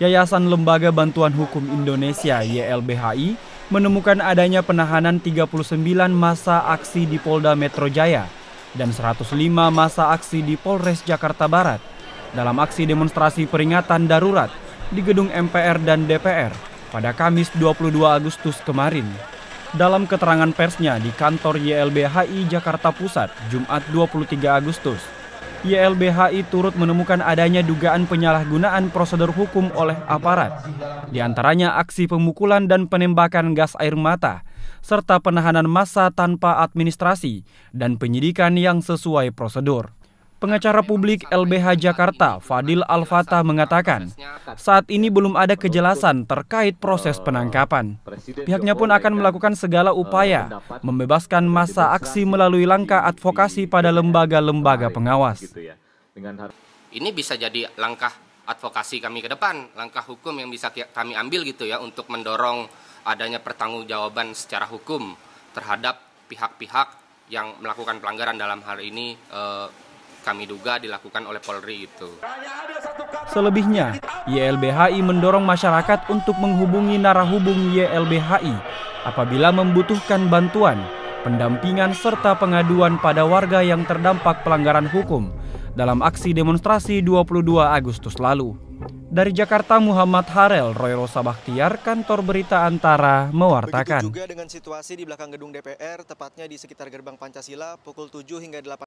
Yayasan Lembaga Bantuan Hukum Indonesia YLBHI menemukan adanya penahanan 39 masa aksi di Polda Metro Jaya dan 105 masa aksi di Polres Jakarta Barat dalam aksi demonstrasi peringatan darurat di gedung MPR dan DPR pada Kamis 22 Agustus kemarin. Dalam keterangan persnya di kantor YLBHI Jakarta Pusat, Jumat 23 Agustus, YLBHI turut menemukan adanya dugaan penyalahgunaan prosedur hukum oleh aparat, di antaranya aksi pemukulan dan penembakan gas air mata, serta penahanan massa tanpa administrasi dan penyidikan yang sesuai prosedur. Pengacara publik LBH Jakarta, Fadil al mengatakan, saat ini belum ada kejelasan terkait proses penangkapan. Pihaknya pun akan melakukan segala upaya membebaskan masa aksi melalui langkah advokasi pada lembaga-lembaga pengawas. Ini bisa jadi langkah advokasi kami ke depan, langkah hukum yang bisa kami ambil gitu ya untuk mendorong adanya pertanggungjawaban secara hukum terhadap pihak-pihak yang melakukan pelanggaran dalam hal ini eh, kami duga dilakukan oleh Polri itu. Selebihnya, YLBHI mendorong masyarakat untuk menghubungi narahubung YLBHI apabila membutuhkan bantuan, pendampingan serta pengaduan pada warga yang terdampak pelanggaran hukum dalam aksi demonstrasi 22 Agustus lalu. Dari Jakarta, Muhammad Harel, Roy Rosa Bakhtiar, kantor berita Antara, mewartakan. Begitu juga dengan situasi di belakang gedung DPR, tepatnya di sekitar gerbang Pancasila, pukul 7 hingga 8.